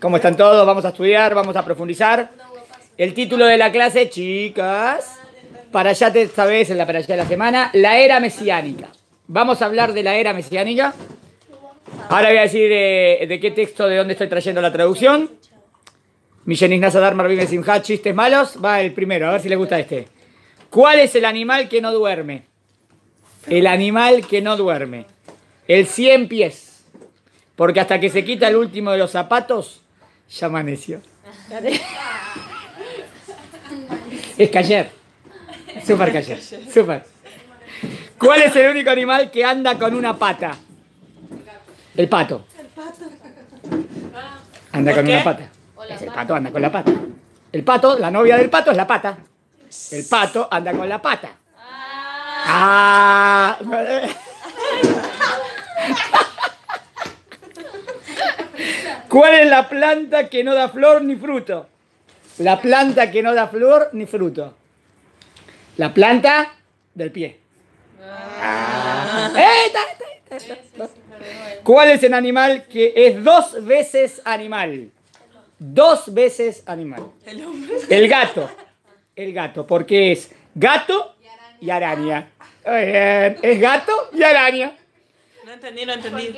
¿Cómo están todos? Vamos a estudiar, vamos a profundizar. El título de la clase, chicas, para allá esta vez, en la para allá de la semana, la era mesiánica. Vamos a hablar de la era mesiánica. Ahora voy a decir de qué texto, de dónde estoy trayendo la traducción. Michenis Nazadar sin Simha, chistes malos. Va el primero, a ver si le gusta este. ¿Cuál es el animal que no duerme? El animal que no duerme. El cien pies. Porque hasta que se quita el último de los zapatos, ya amaneció. es cayer. Súper cayer. ¿Cuál es el único animal que anda con una pata? El pato. Anda con una pata. el pato anda con la pata. El pato, la novia del pato es la pata. El pato anda con la pata. ah. ah. ¿Cuál es la planta que no da flor ni fruto? La planta que no da flor ni fruto. La planta del pie. Ah. Eh, ¿Cuál es el animal que es dos veces animal? Dos veces animal. El, gato. El gato, porque es gato y araña. El Es gato y araña. No entendí, no entendí.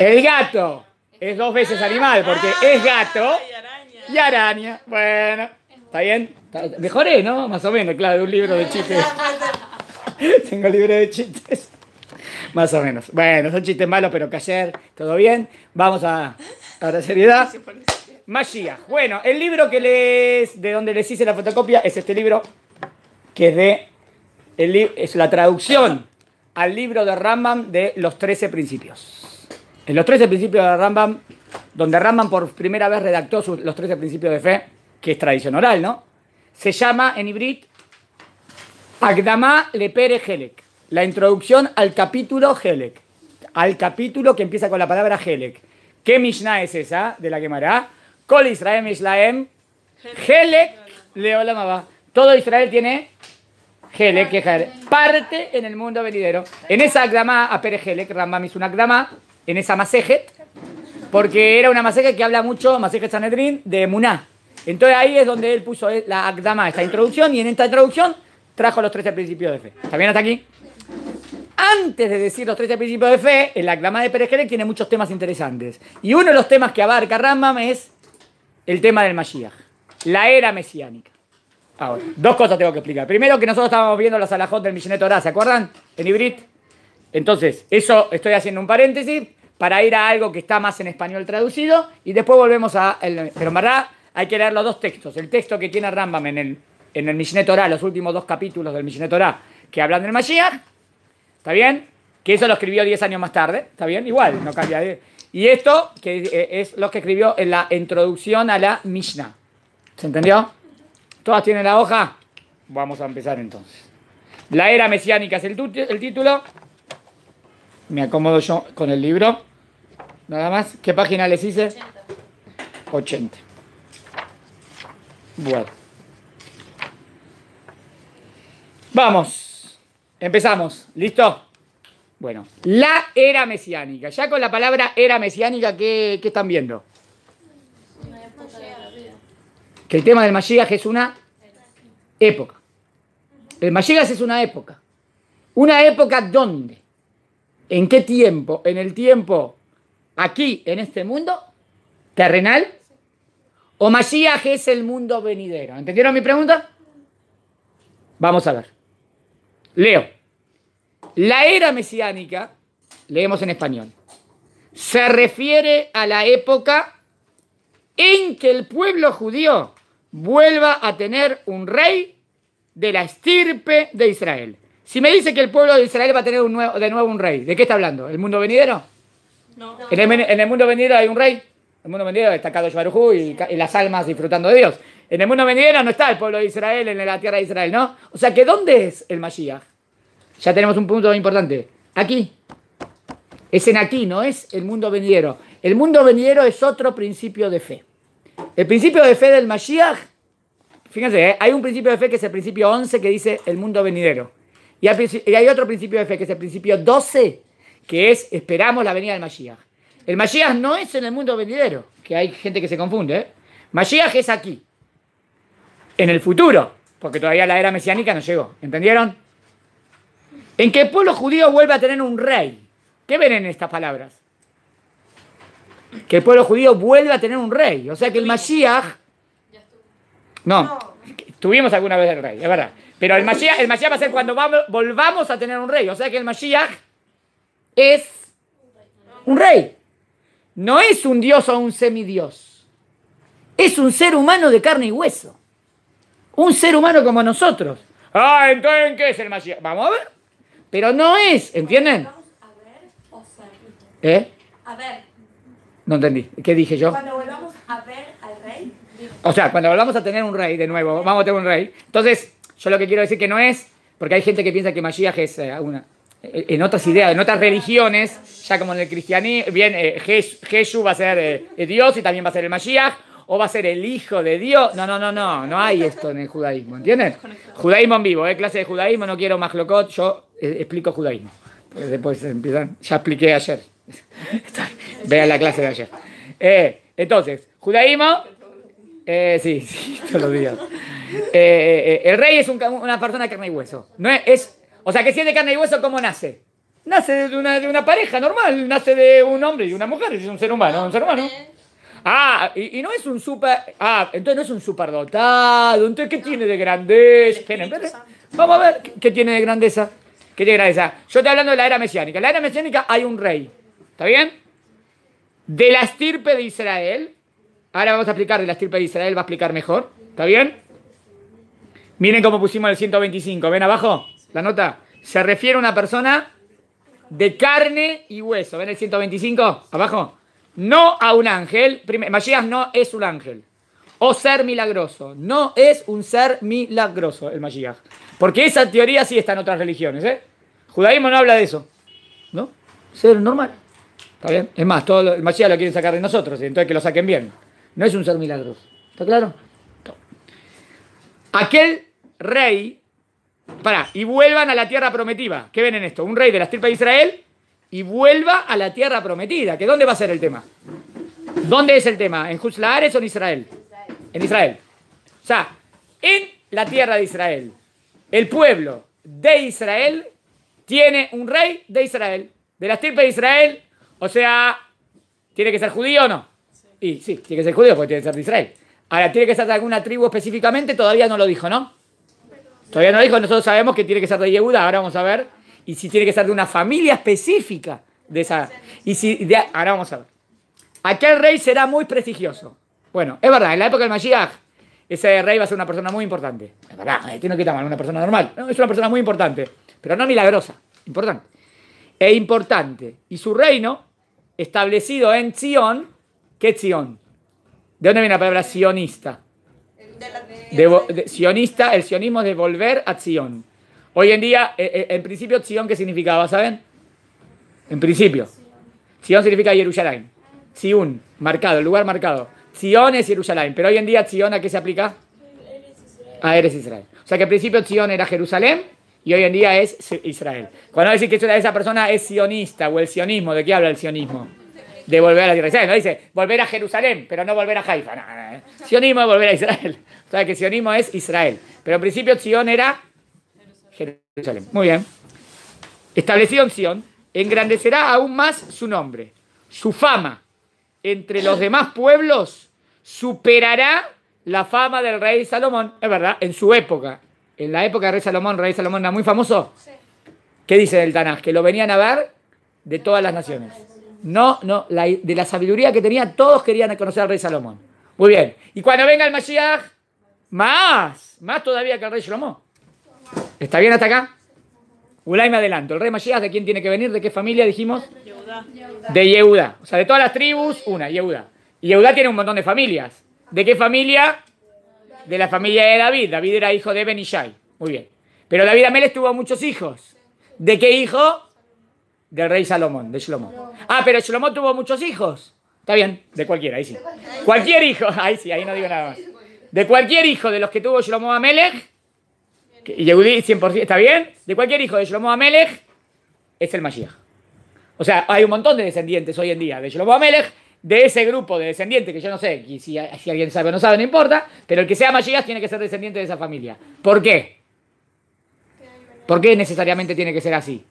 El gato es dos veces animal, porque ah, es gato y araña. Bueno, ¿está bien? Mejoré, ¿no? Más o menos, claro, de un libro de chistes. Tengo libro de chistes. Más o menos. Bueno, son chistes malos, pero que ayer, todo bien. Vamos a, a la seriedad. Magia. Bueno, el libro que les, de donde les hice la fotocopia es este libro, que es de es la traducción al libro de Rambam de los 13 principios. En los 13 principios de Rambam, donde Rambam por primera vez redactó sus, los 13 principios de fe, que es tradición oral, ¿no? Se llama en hibrid le pere Helek, la introducción al capítulo Helek, al capítulo que empieza con la palabra Helek. ¿Qué Mishnah es esa de la Gemara? Kol Israel Mishlaem Helek Leolamaba. Todo Israel tiene Helek, que Parte en el mundo venidero. En esa Agdama, a Pere Helek, Rambam hizo una Agdama, en esa masejet, porque era una masejet que habla mucho, masejet Sanedrin, de Muná. Entonces ahí es donde él puso eh, la Akdama, esta introducción, y en esta introducción trajo los 13 principios de fe. ¿Está bien hasta aquí? Antes de decir los 13 principios de fe, el Akdama de Pérez tiene muchos temas interesantes. Y uno de los temas que abarca Rambam es el tema del Mashiach, la era mesiánica. Ahora, dos cosas tengo que explicar. Primero, que nosotros estábamos viendo los alajot del Mishneh Torah, ¿se acuerdan? En Ibrit. Entonces, eso estoy haciendo un paréntesis para ir a algo que está más en español traducido y después volvemos a... pero en verdad hay que leer los dos textos. El texto que tiene Rambam en el, en el Mishneh Torah, los últimos dos capítulos del Mishneh Torah que hablan del Mashiach, ¿está bien? Que eso lo escribió 10 años más tarde, ¿está bien? Igual, no cambia. De... Y esto que eh, es lo que escribió en la introducción a la Mishnah. ¿Se entendió? ¿Todas tienen la hoja? Vamos a empezar entonces. La era mesiánica es el, el título me acomodo yo con el libro. Nada más. ¿Qué página les hice? 80. Bueno. Vamos. Empezamos. ¿Listo? Bueno, la era mesiánica. Ya con la palabra era mesiánica, ¿qué, qué están viendo? Que el tema del Mashiach es una época. El Mashiach es una época. ¿Una época dónde? ¿En qué tiempo? ¿En el tiempo aquí, en este mundo terrenal? ¿O Masías es el mundo venidero? ¿Entendieron mi pregunta? Vamos a ver. Leo. La era mesiánica, leemos en español, se refiere a la época en que el pueblo judío vuelva a tener un rey de la estirpe de Israel. Si me dice que el pueblo de Israel va a tener un nuevo, de nuevo un rey, ¿de qué está hablando? ¿El mundo venidero? No. ¿En el, mundo venidero hay un rey? El mundo venidero está Kadosh Barujú y, las almas disfrutando de Dios. En el mundo venidero no está el pueblo de Israel, en la tierra de Israel, ¿no? O sea que ¿dónde es el Mashiach? Ya tenemos un punto importante. Aquí. Es en aquí, no es el mundo venidero. El mundo venidero es otro principio de fe. El principio de fe del Mashiach, fíjense, ¿eh? hay un principio de fe que es el principio 11 que dice el mundo venidero. Y hay, otro principio de fe, que es el principio 12, que es esperamos la venida del Mashiach. El Mashiach no es en el mundo venidero, que hay gente que se confunde. ¿eh? Mashiach es aquí, en el futuro, porque todavía la era mesiánica no llegó. ¿Entendieron? En que el pueblo judío vuelva a tener un rey. ¿Qué ven en estas palabras? Que el pueblo judío vuelva a tener un rey. O sea que el Mashiach... No, tuvimos alguna vez el rey, es verdad. Pero el Mashiach, va a ser cuando volvamos a tener un rey. O sea que el Mashiach es un rey. No es un dios o un semidios. Es un ser humano de carne y hueso. Un ser humano como nosotros. Ah, entonces, ¿qué es el Mashiach? Vamos a ver. Pero no es, ¿entienden? ¿Eh? A ver. No entendí. ¿Qué dije yo? Cuando volvamos a ver al rey. O sea, cuando volvamos a tener un rey de nuevo, vamos a tener un rey. Entonces, yo lo que quiero decir que no es, porque hay gente que piensa que Mashiach es eh, en otras ideas, en otras religiones, ya como en el cristianismo, bien, eh, Jesús va a ser eh, Dios y también va a ser el Mashiach, o va a ser el hijo de Dios. No, no, no, no, no hay esto en el judaísmo, ¿entiendes? Judaísmo en vivo, clase de judaísmo, no quiero más locot, yo explico judaísmo. Pues después empiezan, ya expliqué ayer. Vean la clase de ayer. entonces, judaísmo, eh, sí, sí, te lo días. Eh, eh, el rey es una persona de carne y hueso. No es, o sea, que si es de carne y hueso, ¿cómo nace? Nace de una, de una pareja normal, nace de un hombre y una mujer, es un ser humano, un ser humano. Ah, y, no es un super. Ah, entonces no es un superdotado. Entonces, ¿qué tiene de grandeza? Vamos a ver, ¿qué tiene de grandeza? ¿Qué tiene de grandeza? Yo estoy hablando de la era mesiánica. En la era mesiánica hay un rey. ¿Está bien? De la estirpe de Israel, Ahora vamos a aplicar de la estirpe de Israel, va a explicar mejor. ¿Está bien? Miren cómo pusimos el 125. ¿Ven abajo? La nota. Se refiere a una persona de carne y hueso. ¿Ven el 125? Abajo. No a un ángel. Mashiach no es un ángel. O ser milagroso. No es un ser milagroso el Mashiach. Porque esa teoría sí está en otras religiones. ¿eh? Judaísmo no habla de eso. ¿No? Ser normal. ¿Está bien? Es más, todo el Mashiach lo quieren sacar de nosotros. Entonces que lo saquen bien. No es un ser milagroso. ¿Está claro? Aquel rey, para, y vuelvan a la tierra prometida. ¿Qué ven en esto? Un rey de la estirpe de Israel y vuelva a la tierra prometida. ¿Que dónde va a ser el tema? ¿Dónde es el tema? ¿En Juzlaares o en Israel? Israel? En Israel. O sea, en la tierra de Israel. El pueblo de Israel tiene un rey de Israel, de la estirpe de Israel. O sea, ¿tiene que ser judío o no? Y sí, tiene que ser judío porque tiene que ser de Israel. Ahora, ¿tiene que ser de alguna tribu específicamente? Todavía no lo dijo, ¿no? Todavía no lo dijo, nosotros sabemos que tiene que ser de Yehuda, ahora vamos a ver. Y si tiene que ser de una familia específica de esa. Y si. ahora vamos a ver. Aquel rey será muy prestigioso. Bueno, es verdad, en la época del Mashiach, ese rey va a ser una persona muy importante. Es verdad, eh, tiene que mal. una persona normal. No, es una persona muy importante, pero no milagrosa. Importante. Es importante. Y su reino, establecido en Sion, ¿Qué es Sion? ¿De dónde viene la palabra sionista? De, sionista, el sionismo es de volver a Sion. Hoy en día, eh, eh, en principio, Sion, ¿qué significaba? ¿Saben? En principio. Sion significa Jerusalén. Sion, marcado, el lugar marcado. Sion es Jerusalén. Pero hoy en día, Sion, ¿a qué se aplica? A Eres Israel. O sea que en principio, Sion era Jerusalén y hoy en día es Israel. Cuando decir que esa persona es sionista o el sionismo, ¿de qué habla el sionismo? de volver a la Israel. dice volver a Jerusalén, pero no volver a Haifa. Sionismo es volver a Israel. O sea que sionismo es Israel. Pero en principio Sion era Jerusalén. Muy bien. Establecido en Sion, engrandecerá aún más su nombre. Su fama entre los demás pueblos superará la fama del rey Salomón. Es verdad, en su época. En la época del rey Salomón, rey Salomón era muy famoso. Sí. ¿Qué dice el Tanaj? Que lo venían a ver de todas las naciones. No, no, de la sabiduría que tenía, todos querían conocer al rey Salomón. Muy bien. Y cuando venga el Mashiach, más, más todavía que el rey Salomón. ¿Está bien hasta acá? Ulay me adelanto. El rey Mashiach, ¿de quién tiene que venir? ¿De qué familia dijimos? De Yehuda. O sea, de todas las tribus, una, Yehuda. Y Yehuda tiene un montón de familias. ¿De qué familia? De la familia de David. David era hijo de Benishai. Muy bien. Pero David Amel tuvo muchos hijos. ¿De qué hijo? Del rey Salomón, de Shlomo. Ah, pero Shlomo tuvo muchos hijos. Está bien, de cualquiera, ahí sí. Cualquier hijo, ahí sí, ahí no digo nada más. De cualquier hijo de los que tuvo Shlomo Amelech, y Yehudi 100%, ¿está bien? De cualquier hijo de Shlomo Amelech, es el Mashiach. O sea, hay un montón de descendientes hoy en día de Shlomo Amelech, de ese grupo de descendientes, que yo no sé si, si alguien sabe o no sabe, no importa, pero el que sea Mashiach tiene que ser descendiente de esa familia. ¿Por qué? ¿Por qué necesariamente tiene que ser así?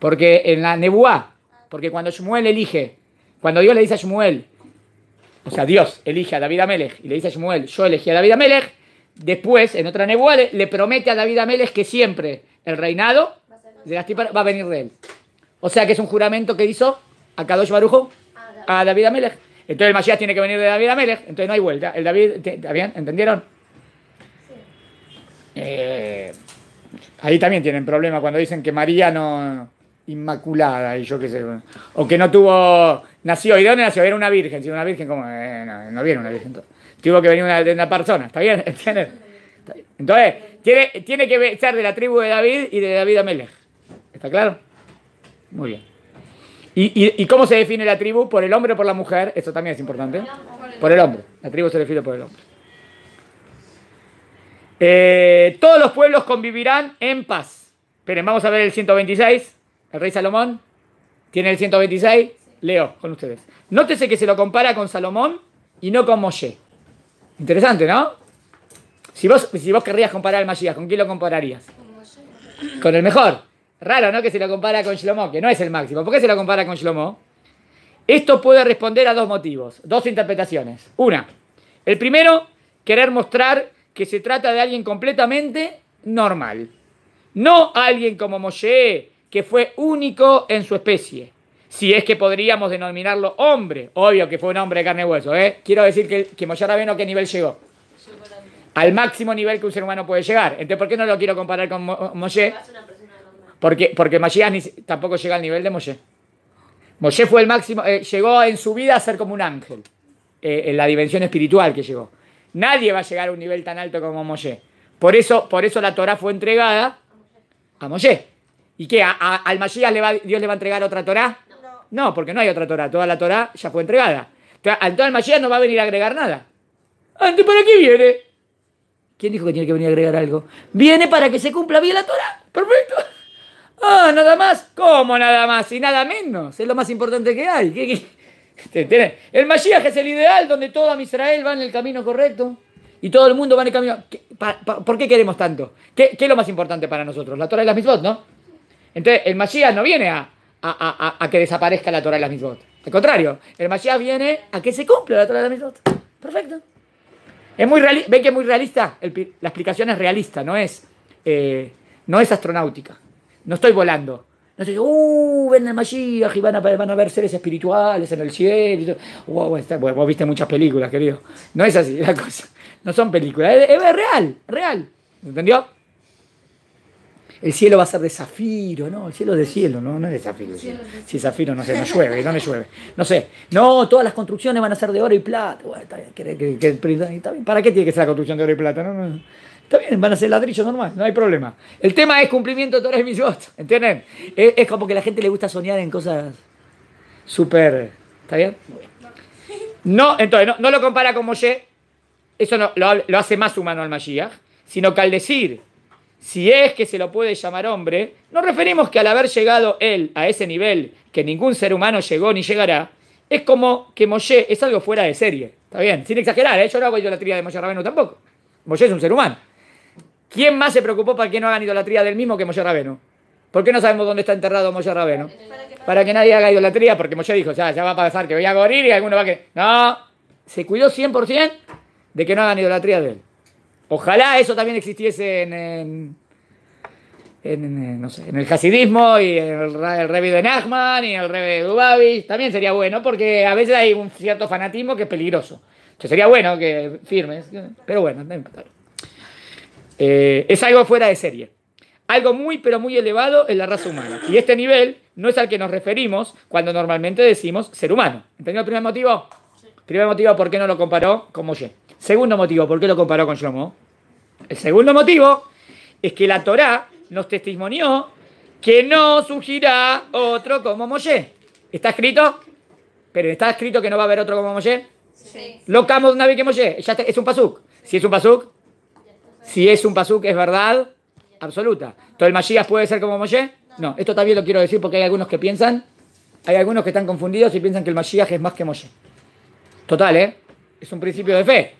Porque en la Nebuá, porque cuando Shmuel elige, cuando Dios le dice a Shmuel, o sea, Dios elige a David Amelech y le dice a Shmuel, yo elegí a David Amelech, después, en otra Nebuá, le, promete a David Amelech que siempre el reinado de las va a venir de él. O sea que es un juramento que hizo a Kadosh Barujo a David Amelech. Entonces el Masías tiene que venir de David Amelech, entonces no hay vuelta. ¿Entendieron? Eh, ahí también tienen problema cuando dicen que María no inmaculada, y yo qué sé. O que no tuvo. Nació, ¿y dónde nació? Era una virgen. Si una virgen, como. Eh, no, viene una virgen. Tuvo que venir una, de una persona, ¿está bien? Entonces, tiene, tiene que ser de la tribu de David y de David a ¿Está claro? Muy bien. ¿Y, cómo se define la tribu? ¿Por el hombre o por la mujer? Eso también es importante. Por el hombre. La tribu se define por el hombre. Eh, todos los pueblos convivirán en paz. Esperen, vamos a ver el 126. El rey Salomón tiene el 126. Leo con ustedes. Nótese que se lo compara con Salomón y no con Moshe. Interesante, ¿no? Si vos, si vos querrías comparar al Mashiach, ¿con quién lo compararías? Con el mejor. Raro, ¿no? Que se lo compara con Shlomo, que no es el máximo. ¿Por qué se lo compara con Shlomo? Esto puede responder a dos motivos, dos interpretaciones. Una, el primero, querer mostrar que se trata de alguien completamente normal. No alguien como Moshe, que fue único en su especie. Si es que podríamos denominarlo hombre, obvio que fue un hombre de carne y hueso, ¿eh? Quiero decir que, que Moyar ¿a qué nivel llegó? Al máximo nivel que un ser humano puede llegar. Entonces, ¿por qué no lo quiero comparar con Mo Moshe? Porque, porque tampoco llega al nivel de Moshe. Moshe fue el máximo, eh, llegó en su vida a ser como un ángel, eh, en la dimensión espiritual que llegó. Nadie va a llegar a un nivel tan alto como Moshe. Por eso, por eso la Torah fue entregada a Moshe. ¿Y qué? al Mashiach le va, Dios le va a entregar otra Torah? No. porque no hay otra Torah. Toda la Torah ya fue entregada. Entonces, todo el Mashiach no va a venir a agregar nada. ¿Antes para qué viene? ¿Quién dijo que tiene que venir a agregar algo? Viene para que se cumpla bien la Torah. Perfecto. Ah, nada más. ¿Cómo nada más? Y nada menos. Es lo más importante que hay. ¿Qué, El Mashiach es el ideal donde todo Israel va en el camino correcto y todo el mundo va en el camino. ¿Por qué queremos tanto? ¿Qué, es lo más importante para nosotros? La Torah y las mitzvot, ¿no? Entonces, el Mashiach no viene a, a, a, a que desaparezca la Torah de las Mitzvot. Al contrario, el Mashiach viene a que se cumpla la Torah de las Mitzvot. Perfecto. Es muy ¿Ven que es muy realista? la explicación es realista, no es, eh, no es astronáutica. No estoy volando. No estoy, uh, ven el Mashiach y van a, ver seres espirituales en el cielo. vos viste muchas películas, querido. No es así la cosa. No son películas, es real, real. ¿Entendió? el cielo va a ser de zafiro, no, el cielo es de cielo, no, no es de zafiro. Si es zafiro, no sé, no llueve, no le llueve. No sé, no, todas las construcciones van a ser de oro y plata. Bueno, está bien, ¿Para qué tiene que ser la construcción de oro y plata? No, no, Está bien, van a ser ladrillos normal, no hay problema. El tema es cumplimiento de Torah y Mitzvot, ¿entienden? E-, es, como que a la gente le gusta soñar en cosas súper... ¿Está bien? No, entonces, no, lo compara con Moshe. Eso no, lo, hace más humano al Mashiach. Sino que al decir si es que se lo puede llamar hombre, nos referimos que al haber llegado él a ese nivel que ningún ser humano llegó ni llegará, es como que Moshe es algo fuera de serie. Está bien, sin exagerar, ¿eh? yo no hago idolatría de Moshe Rabenu tampoco. Moshe es un ser humano. ¿Quién más se preocupó para que no hagan idolatría del mismo que Moshe Rabenu? ¿Por qué no sabemos dónde está enterrado Moshe Rabenu? Para que, nadie haga idolatría, porque Moshe dijo, ya, ya va a pasar que voy a morir y alguno va a que... No, se cuidó 100% de que no hagan idolatría de él. Ojalá eso también existiese en, el hasidismo y en el, el de Nachman y el Revi de Dubavi. También sería bueno porque a veces hay un cierto fanatismo que es peligroso. sería bueno que firmes, pero bueno, eh, es algo fuera de serie. Algo muy, pero muy elevado en la raza humana. Y este nivel no es al que nos referimos cuando normalmente decimos ser humano. ¿Entendió el primer motivo? Primer motivo, ¿por qué no lo comparó con Moshe? Segundo motivo, ¿por qué lo comparó con Shlomo? El segundo motivo es que la Torá nos testimonió que no surgirá otro como Moshe. ¿Está escrito? Pero ¿está escrito que no va a haber otro como Moshe? Sí. Lo camos una vez que Moshe. es un pasuk. Si es un pasuk, si es un pasuk, es verdad absoluta. ¿Todo el Mashiach puede ser como Moshe? No, esto también lo quiero decir porque hay algunos que piensan, hay algunos que están confundidos y piensan que el Mashiach es más que Moshe. Total, ¿eh? Es un principio de fe.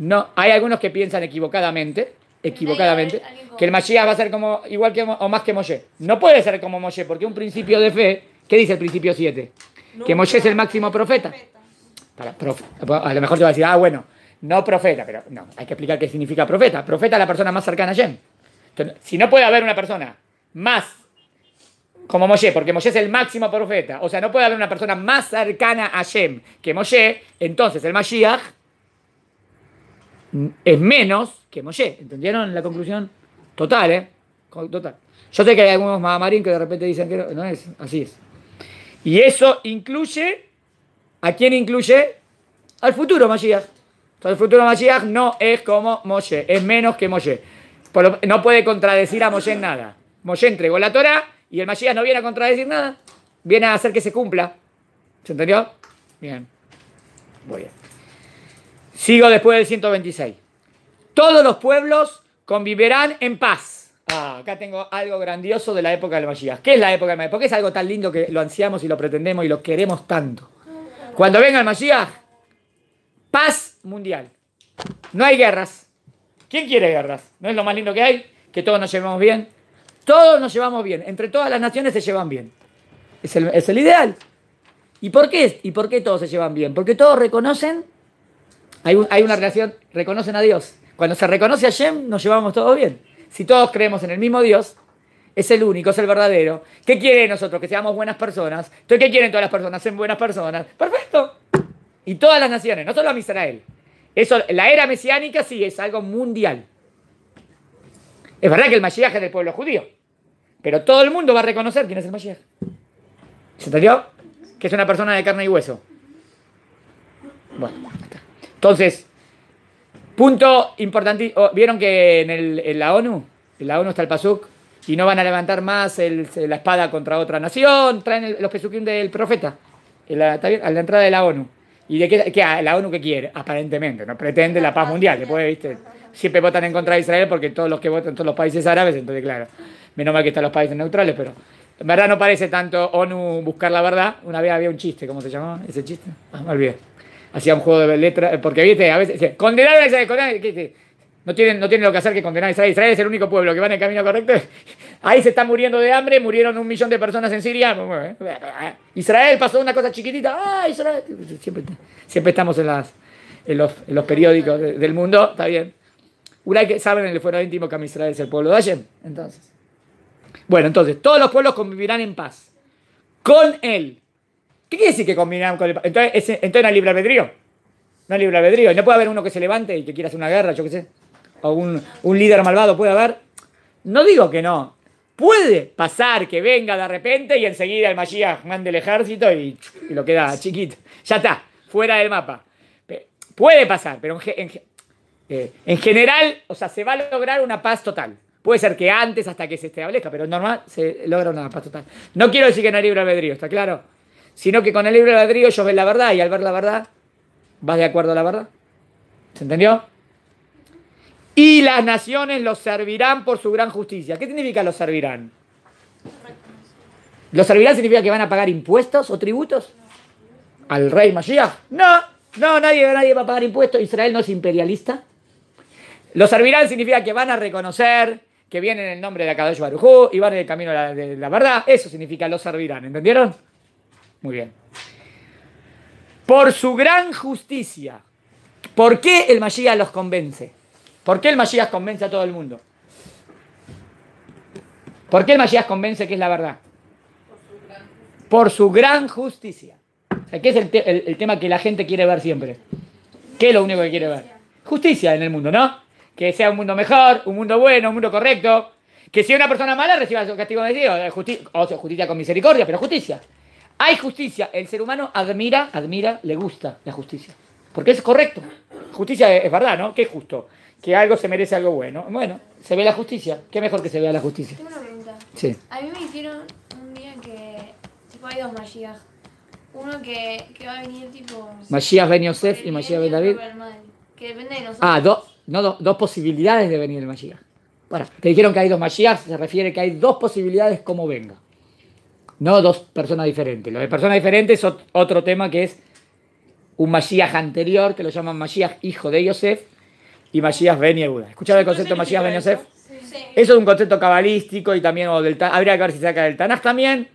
No, hay algunos que piensan equivocadamente, equivocadamente, que el Mashiach va a ser como igual que o más que Moshe. No puede ser como Moshe, porque un principio de fe, ¿qué dice el principio 7? Que Moshe es el máximo profeta. a lo mejor te va a decir, ah, bueno, no profeta, pero no, hay que explicar qué significa profeta. Profeta es la persona más cercana a Yem. si no puede haber una persona más como Moshe, porque Moshe es el máximo profeta, o sea, no puede haber una persona más cercana a Yem que Moshe, entonces el Mashiach es menos que Moshe. ¿Entendieron la conclusión? Total, ¿eh? Total. Yo sé que hay algunos mamarín que de repente dicen que no, es, así es. Y eso incluye, ¿a quién incluye? Al futuro Mashiach. Entonces, el futuro Mashiach no es como Moshe, es menos que Moshe. no puede contradecir a Moshe nada. Moshe entregó la Torah y el Mashiach no viene a contradecir nada, viene a hacer que se cumpla. ¿Se entendió? Bien. voy a Sigo después del 126. Todos los pueblos convivirán en paz. Ah, acá tengo algo grandioso de la época del Mashiach. ¿Qué es la época del Mashiach? ¿Por es algo tan lindo que lo ansiamos y lo pretendemos y lo queremos tanto? Cuando venga el Mashiach, paz mundial. No hay guerras. ¿Quién quiere guerras? ¿No es lo más lindo que hay? Que todos nos llevamos bien. Todos nos llevamos bien. Entre todas las naciones se llevan bien. Es el, es el ideal. ¿Y por, qué? ¿Y por qué todos se llevan bien? Porque todos reconocen hay, una relación, reconocen a Dios. Cuando se reconoce a Shem, nos llevamos todos bien. Si todos creemos en el mismo Dios, es el único, es el verdadero. ¿Qué quiere nosotros? Que seamos buenas personas. Entonces, ¿qué quieren todas las personas? Ser buenas personas. Perfecto. Y todas las naciones, no solo a Israel. Eso, la era mesiánica sí es algo mundial. Es verdad que el Mashiach es del pueblo judío, pero todo el mundo va a reconocer quién es el Mashiach. ¿Se entendió? Que es una persona de carne y hueso. Bueno, acá. Entonces, punto importante. Oh, ¿Vieron que en, la ONU, en la ONU está el PASUK? Y no van a levantar más la espada contra otra nación. Traen los pesuquín del profeta a la entrada de la ONU. ¿Y de qué, la ONU qué quiere? Aparentemente, ¿no? Pretende la paz mundial. Después, ¿viste? Siempre votan en contra de Israel porque todos los que votan, todos los países árabes, entonces, claro, menos mal que están los países neutrales, pero en verdad no parece tanto ONU buscar la verdad. Una vez había un chiste, ¿cómo se llamaba ese chiste? Ah, me olvidé hacía un juego de letras, eh, porque viste, a veces, condenar a Israel, no tienen, no tienen lo que hacer que condenar a Israel. Israel es el único pueblo que va en el camino correcto. Ahí se está muriendo de hambre, murieron un millón de personas en Siria. Eh, eh, Israel pasó una cosa chiquitita. ¡Ah, Israel! Siempre, estamos en, los, periódicos del mundo, está bien. Uray que saben en el fuero íntimo que Israel es el pueblo de ayer Entonces. Bueno, entonces, todos los pueblos convivirán en paz. Con él. ¿Qué quiere decir que combinan con el Entonces, entonces no es libre albedrío. No es libre albedrío. No puede haber uno que se levante y que quiera hacer una guerra, yo qué sé. O un, líder malvado puede haber. No digo que no. Puede pasar que venga de repente y enseguida el magia mande el ejército y, lo queda chiquito. Ya está, fuera del mapa. Puede pasar, pero eh, en, general, o sea, se va a lograr una paz total. Puede ser que antes, hasta que se establezca, pero normal se logra una paz total. No quiero decir que no hay libre albedrío, ¿está claro? sino que con el libro de ladrillo ellos ven la verdad y al ver la verdad vas de acuerdo a la verdad. ¿Se entendió? Y las naciones los servirán por su gran justicia. ¿Qué significa los servirán? ¿Los servirán significa que van a pagar impuestos o tributos? ¿Al rey Mashiach? No, no, nadie, nadie va a pagar impuestos. Israel no es imperialista. Los servirán significa que van a reconocer que vienen en el nombre de Akadosh Barujú y van en el camino de la, de la verdad. Eso significa los servirán, ¿entendieron? Muy bien. Por su gran justicia. ¿Por qué el Mashiach los convence? ¿Por qué el Mashiach convence a todo el mundo? ¿Por qué el Mashiach convence que es la verdad? Por su gran justicia. O ¿Qué es el, tema que la gente quiere ver siempre? ¿Qué es lo único que quiere ver? Justicia en el mundo, ¿no? Que sea un mundo mejor, un mundo bueno, un mundo correcto. Que si una persona mala reciba su castigo merecido. o sea, justicia con misericordia, pero justicia. Hay justicia. El ser humano admira, admira, le gusta la justicia. Porque es correcto. Justicia es, verdad, ¿no? Que es justo. Que algo se merece algo bueno. Bueno, se ve la justicia. Qué mejor que se vea la justicia. Tengo una pregunta. Sí. A mí me dijeron un día que. Tipo, hay dos Mashiach. Uno que, que va a venir tipo. Mashiach Ben Yosef y Mashiach Ben David. Que depende de nosotros. Ah, dos, no, dos posibilidades de venir el Mashiach. Bueno, te dijeron que hay dos Mashiach, se refiere que hay dos posibilidades como venga. No dos personas diferentes. Lo de personas diferentes es otro tema que es un Mashiach anterior, que lo llaman Mashiach hijo de Yosef, y Mashiach ben Yehuda. ¿Escuchaba el concepto Mashiach ben Yosef? Eso es un concepto cabalístico y también del, habría que ver si saca del Tanaj también,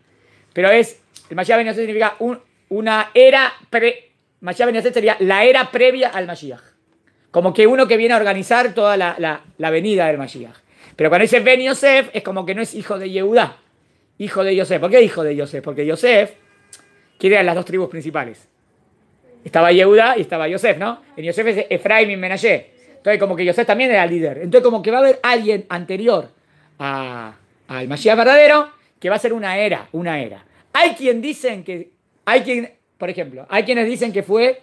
pero es, el Mashiach ben Yosef significa una era pre, Mashiach ben Yosef sería la era previa al Mashiach. Como que uno que viene a organizar toda la, la venida del Mashiach. Pero cuando dice Ben Yosef es como que no es hijo de Yehuda, hijo de Yosef. ¿Por qué hijo de Yosef? Porque Yosef, ¿quién eran las dos tribus principales. Estaba Yehuda y estaba Yosef, ¿no? En Yosef es Efraim y Menashe. Entonces, como que Yosef también era líder. Entonces, como que va a haber alguien anterior al Mashiach verdadero que va a ser una era, una era. Hay quien dicen que, hay quien, por ejemplo, hay quienes dicen que fue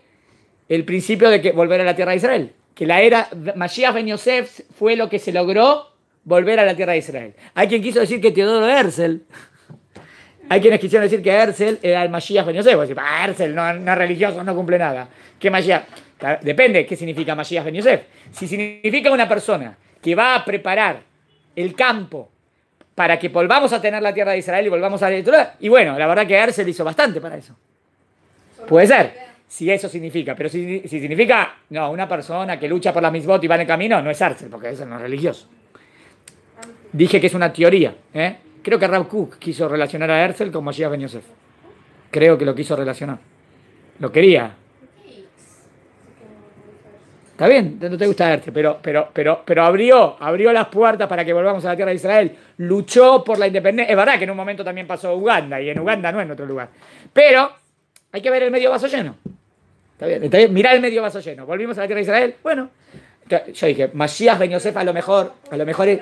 el principio de que volver a la tierra de Israel. Que la era Mashiach Ben Yosef fue lo que se logró volver a la tierra de Israel. Hay quien quiso decir que Teodoro Herzl, hay quienes quisieron decir que Herzl era el Mashiach Ben pues Yosef. Pues, ah, no, no, es religioso, no cumple nada. ¿Qué Mashiach? Depende qué significa Mashiach Ben Yosef. Si significa una persona que va a preparar el campo para que volvamos a tener la tierra de Israel y volvamos a la y bueno, la verdad que Herzl hizo bastante para eso. Puede ser si eso significa. Pero si, si, significa, no, una persona que lucha por la misbot y va en el camino, no es Arcel, porque eso no es religioso. Dije que es una teoría. ¿eh? Creo que Raúl Cook quiso relacionar a Herzl con Moshiach Ben Yosef. Creo que lo quiso relacionar. Lo quería. Está bien, no te gusta Ercel, pero, pero, pero, pero abrió, abrió las puertas para que volvamos a la tierra de Israel. Luchó por la independencia. Es verdad que en un momento también pasó Uganda y en Uganda no en otro lugar. Pero hay que ver el medio vaso lleno. Está bien, Mirá el medio vaso lleno. Volvimos a la tierra de Israel. Bueno, yo dije, Masías Ben Yosef a lo mejor, a lo mejor es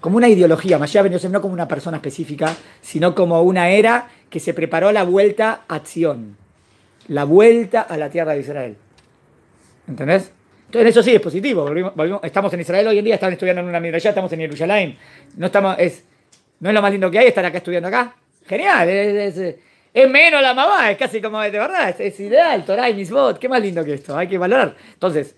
como una ideología, Mashiach Ben Yosef no como una persona específica, sino como una era que se preparó la vuelta a Sion, la vuelta a la tierra de Israel. ¿Entendés? Entonces eso sí es positivo, volvimos, estamos en Israel hoy en día, están estudiando en una ya estamos en Yerushalayim, no, estamos, es, no es lo más lindo que hay estar acá estudiando acá, genial, es, menos la mamá, es casi como de verdad, es, ideal, Torah y Misbot, qué más lindo que esto, hay que valorar. Entonces,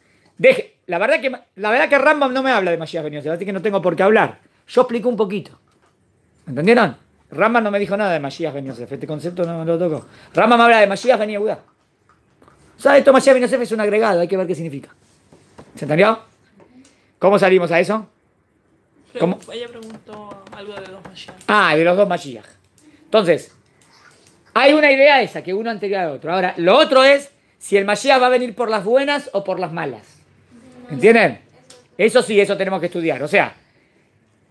la verdad que la verdad que Rambam no me habla de Mashiach Ben así que no tengo por qué hablar. Yo explico un poquito. ¿Entendieron? Rama no me dijo nada de Mashiach Ben Este concepto no me lo tocó. Rama me habla de Mashiach Ben Yehuda. ¿Sabes? Esto Mashiach Ben es un agregado. Hay que ver qué significa. ¿Se entendió? ¿Cómo salimos a eso? Ella preguntó algo de los Ah, de los dos Mashiach. Entonces, hay una idea esa, que uno anterior al otro. Ahora, lo otro es si el Mashiach va a venir por las buenas o por las malas. ¿Entienden? Eso sí, eso tenemos que estudiar. O sea,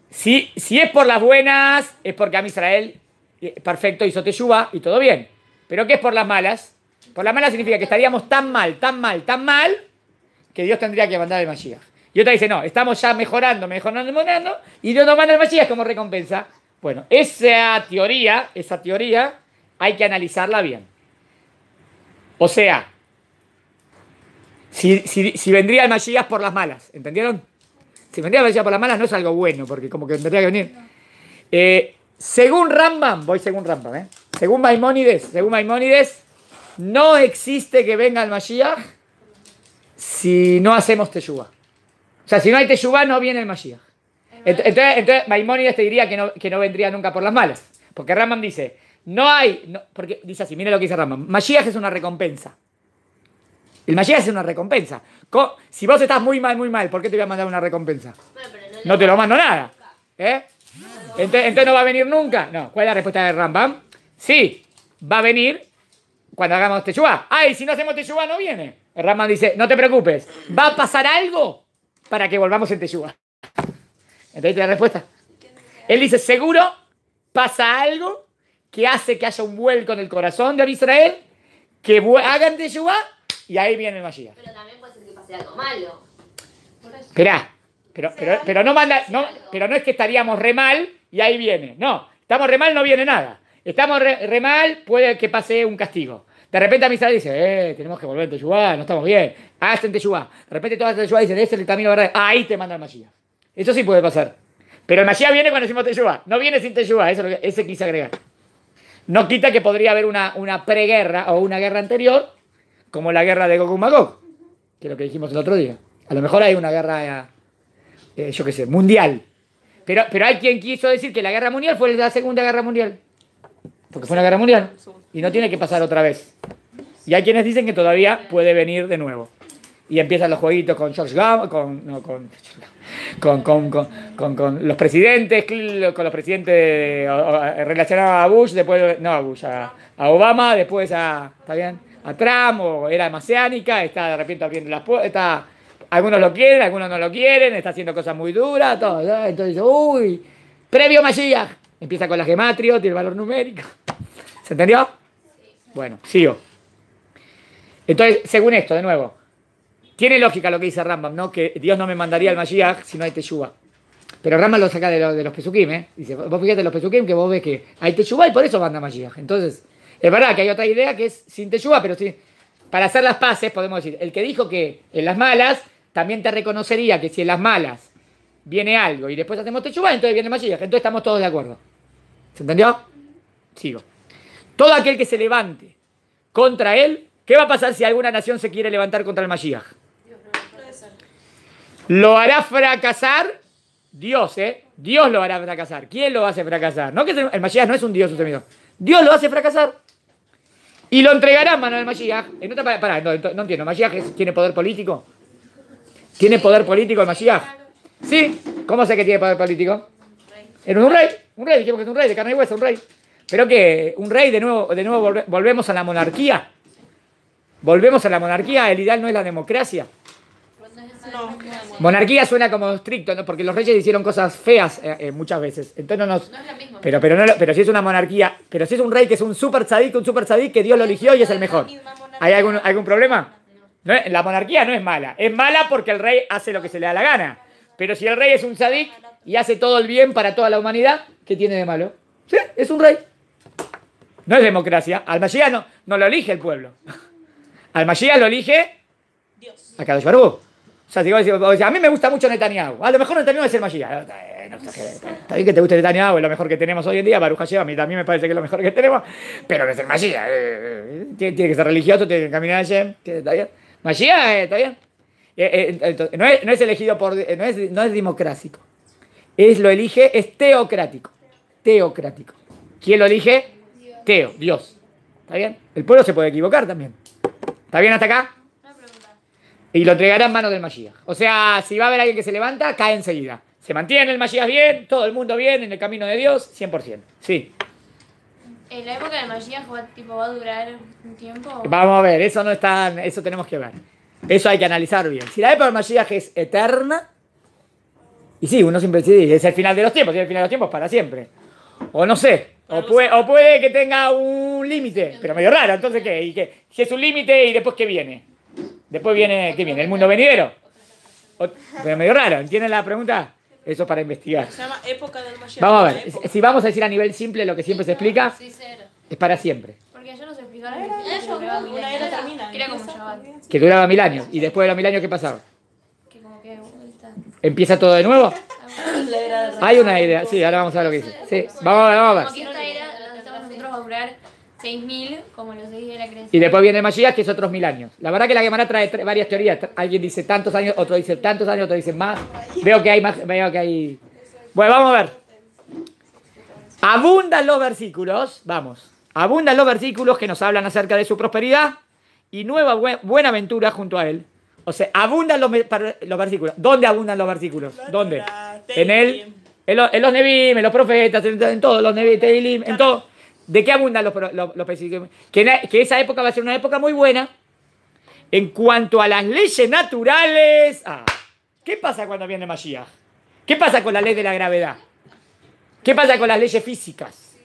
si, es por las buenas, es porque a Israel, eh, perfecto, hizo Teyuba y todo bien. Pero ¿qué es por las malas? Por las malas significa que estaríamos tan mal, tan mal, tan mal, que Dios tendría que mandar el Mashiach. Y otra dice, no, estamos ya mejorando, mejorando, mejorando, y Dios nos manda el Mashiach como recompensa. Bueno, esa teoría, esa teoría, hay que analizarla bien. O sea, si, vendría el Mashiach por las malas, ¿entendieron? Si vendría la por las malas no es algo bueno, porque como que tendría que venir. Eh, según Rambam, voy según Rambam, eh. según Maimónides, según no existe que venga el Mashiach si no hacemos teshuva, O sea, si no hay teshuva no viene el Mashiach. Entonces, entonces Maimónides te diría que no, que no vendría nunca por las malas. Porque Rambam dice, no hay, porque dice así, mira lo que dice Rambam, Mashiach es una recompensa. El Mashiach es una recompensa. si vos estás muy mal, muy mal, ¿por qué te voy a mandar una recompensa? no, te lo mando nada. ¿Eh? Entonces, no va a venir nunca. No, ¿cuál es la respuesta de Rambam? Sí, va a venir cuando hagamos Teshuvah. Ay, si no hacemos Teshuvah no viene. El Rambam dice, no te preocupes, va a pasar algo para que volvamos en Teshuvah. ¿Entendiste la respuesta? Él dice, seguro pasa algo que hace que haya un vuelco en el corazón de Israel, que hagan Teshuvah y ahí viene el Mashiach. Pero también puede ser que pase algo malo. Esperá, pero, pero, pero, no manda, no, pero no es que estaríamos re mal y ahí viene. No, estamos re mal, no viene nada. Estamos re, mal, puede que pase un castigo. De repente Amistad dice, eh, tenemos que volver a Teyubá, no estamos bien. Hacen ah, Teyubá. De repente todas las y dicen, ese es el camino verdad. Ahí te manda el Mashiach. Eso sí puede pasar. Pero el Mashiach viene cuando decimos Teyubá. No viene sin Teyubá. eso es lo que ese quise agregar. No quita que podría haber una, una preguerra o una guerra anterior como la guerra de Gog que es lo que dijimos el otro día. A lo mejor hay una guerra, eh, yo qué sé, mundial. Pero, pero hay quien quiso decir que la guerra mundial fue la Segunda Guerra Mundial. Porque fue una guerra mundial. Y no tiene que pasar otra vez. Y hay quienes dicen que todavía puede venir de nuevo. Y empiezan los jueguitos con George Gama con, no, con, con, con, con, los presidentes, con los presidentes relacionados a Bush, después, no a Bush, a Obama, después a, ¿está bien? a era demasiánica está de repente abriendo las puertas, algunos lo quieren, algunos no lo quieren, está haciendo cosas muy duras, todo, dice, entonces, uy, previo Mashiach, empieza con la gematrio, tiene valor numérico. ¿Se entendió? Bueno, sigo. Entonces, según esto, de nuevo, tiene lógica lo que dice Rambam, ¿no? Que Dios no me mandaría al Mashiach si no hay techuva Pero Rambam lo saca de, los Pesukim, ¿eh? Dice, vos fíjate los Pesukim que vos ves que hay Teshuvah y por eso manda Mashiach. Entonces, es verdad que hay otra idea que es sin teshuva, pero para hacer las paces podemos decir, el que dijo que en las malas, también te reconocería que si en las malas viene algo y después hacemos teshuva, entonces viene Mashiach. Entonces estamos todos de acuerdo. ¿Se entendió? Sigo. Todo aquel que se levante contra él, ¿qué va a pasar si alguna nación se quiere levantar contra el Mashiach? Lo hará fracasar Dios, ¿eh? Dios lo hará fracasar. ¿Quién lo hace fracasar? No que el Mashiach no es un Dios usted mismo. Dios lo hace fracasar. Y lo entregará en manos del Mashiach. En eh, otra, pará, no, no, entiendo. ¿Mashiach tiene poder político? ¿Tiene poder político el Mashiach? Sí. ¿Cómo sé que tiene poder político? Era un rey. Un rey, dijimos que es un rey de carne y hueso, un rey. Pero que un rey, de nuevo, de nuevo volvemos a la monarquía. Volvemos a la monarquía. El ideal no es la democracia. Monarquía suena como estricto, ¿no? porque los reyes hicieron cosas feas eh, eh, muchas veces. Entonces no nos. Pero, pero, no, pero si es una monarquía, pero si es un rey que es un super tzadik, un super sadik que Dios lo eligió y es el mejor. ¿Hay algún, algún problema? No, la monarquía no es mala. Es mala porque el rey hace lo que se le da la gana. Pero si el rey es un sadí y hace todo el bien para toda la humanidad, ¿qué tiene de malo? Sí, es un rey. No es democracia. Al no, no lo elige el pueblo. Al lo elige Dios. A o sea, si vos decís, a mí me gusta mucho Netanyahu. A lo mejor Netanyahu es el Mashiach. Está bien que te guste Netanyahu, es lo mejor que tenemos hoy en día. Baruch Hashem, a mí también me parece que es lo mejor que tenemos. Pero no es el Mashiach. Eh, eh, tiene, que ser religioso, tiene que caminar a Hashem. ¿Está bien? Mashiach, eh, ¿está bien? no, es, no, es, elegido por... No es, no es democrático. Es, lo elige, es teocrático. Teocrático. ¿Quién lo elige? Teo, Dios. ¿Está bien? El pueblo se puede equivocar también. ¿Está bien hasta acá? y lo entregará en manos del Mashiach. O sea, si va a haber alguien que se levanta, cae enseguida. Se mantiene el Mashiach bien, todo el mundo bien, en el camino de Dios, 100%. Sí. ¿En la época del Mashiach va, a durar un tiempo? Vamos a ver, eso no está, eso tenemos que ver. Eso hay que analizar bien. Si la época del Mashiach es eterna, y sí, uno siempre dice, es el final de los tiempos, es el final de los tiempos para siempre. O no sé, o puede, o puede que tenga un límite, pero medio raro, entonces ¿qué? ¿Y qué? Si es un límite y después ¿qué viene? Después viene, ¿qué viene? El mundo venidero. Pero medio raro, ¿entienden la pregunta? Eso para investigar. Se llama época del Vamos a ver, si vamos a decir a nivel simple lo que siempre se explica, es para siempre. Porque ayer nos explica la que duraba mil años. ¿Y después de los mil años qué pasaba? Que como que ¿Empieza todo de nuevo? Hay una idea, sí, ahora vamos a ver lo que dice. Sí, vamos a ver, vamos a ver. 6.000, como los dice de la creación. Y después viene el que es otros mil años. La verdad que la Gemara trae varias teorías. Alguien dice tantos años, otro dice tantos años, otro dice más. Veo que hay más, veo que hay... Bueno, vamos a ver. Abundan los versículos, vamos. Abundan los versículos que nos hablan acerca de su prosperidad y nueva buena aventura junto a él. O sea, abundan los, los versículos. ¿Dónde abundan los versículos? ¿Dónde? En él. En los, en los en los profetas, en, todos los Nebim, en todo. ¿De qué abundan los, los, que, esa época va a ser una época muy buena en cuanto a las leyes naturales. Ah, ¿Qué pasa cuando viene Mashiach? ¿Qué pasa con la ley de la gravedad? ¿Qué pasa con las leyes físicas?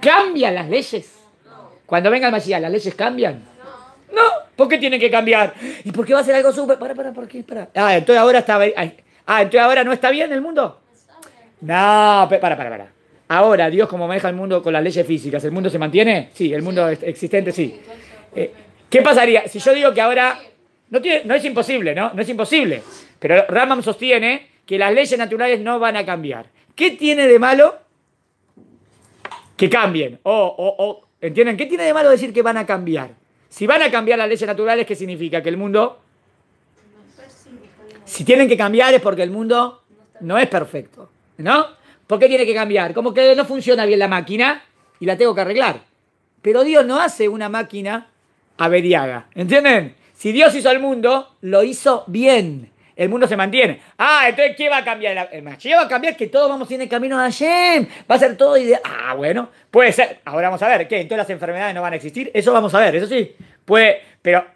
¿Cambian las leyes? Cuando venga el ¿las leyes cambian? No. ¿Por qué tienen que cambiar? ¿Y por qué va a ser algo súper? Para, para, ¿por Para. Ah, entonces ahora está. Ah, entonces ahora no está bien el mundo. No, para, para, para. Ahora, Dios como maneja el mundo con las leyes físicas, ¿el mundo se mantiene? Sí, el mundo existente sí. Eh, ¿Qué pasaría si yo digo que ahora... No, es imposible, ¿no? No es imposible. Pero Ramam sostiene que las leyes naturales no van a cambiar. ¿Qué tiene de malo que cambien? O, o, ¿Entienden? ¿Qué tiene de malo decir que van a cambiar? Si van a cambiar las leyes naturales, ¿qué significa? Que el mundo... Si tienen que cambiar es porque el mundo no es perfecto, ¿no? ¿Por qué tiene que cambiar? Como que no funciona bien la máquina y la tengo que arreglar. Pero Dios no hace una máquina averiada. ¿Entienden? Si Dios hizo el mundo, lo hizo bien. El mundo se mantiene. Ah, entonces, ¿qué va a cambiar? El va a cambiar que todos vamos a ir en el camino de Va a ser todo ideal. Ah, bueno, puede ser. Ahora vamos a ver, ¿qué? Entonces las enfermedades no van a existir. Eso vamos a ver, eso sí. Puede, pero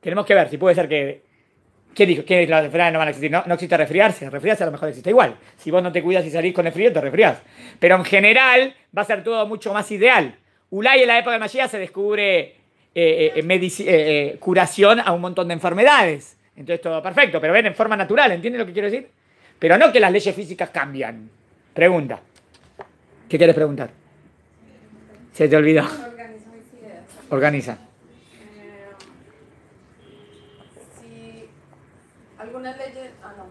tenemos que ver si puede ser que ¿Qué dijo que las enfermedades no van a existir? No, existe resfriarse. Resfriarse a lo mejor existe igual. Si vos no te cuidas y salís con el frío, te refrías. Pero en general va a ser todo mucho más ideal. Ulay en la época de magia se descubre eh, eh, eh, eh, curación a un montón de enfermedades. Entonces todo perfecto. Pero ven, en forma natural, ¿entiendes lo que quiero decir? Pero no que las leyes físicas cambian. Pregunta. ¿Qué quieres preguntar? Se te olvidó. Organiza. Una leyenda... ah no,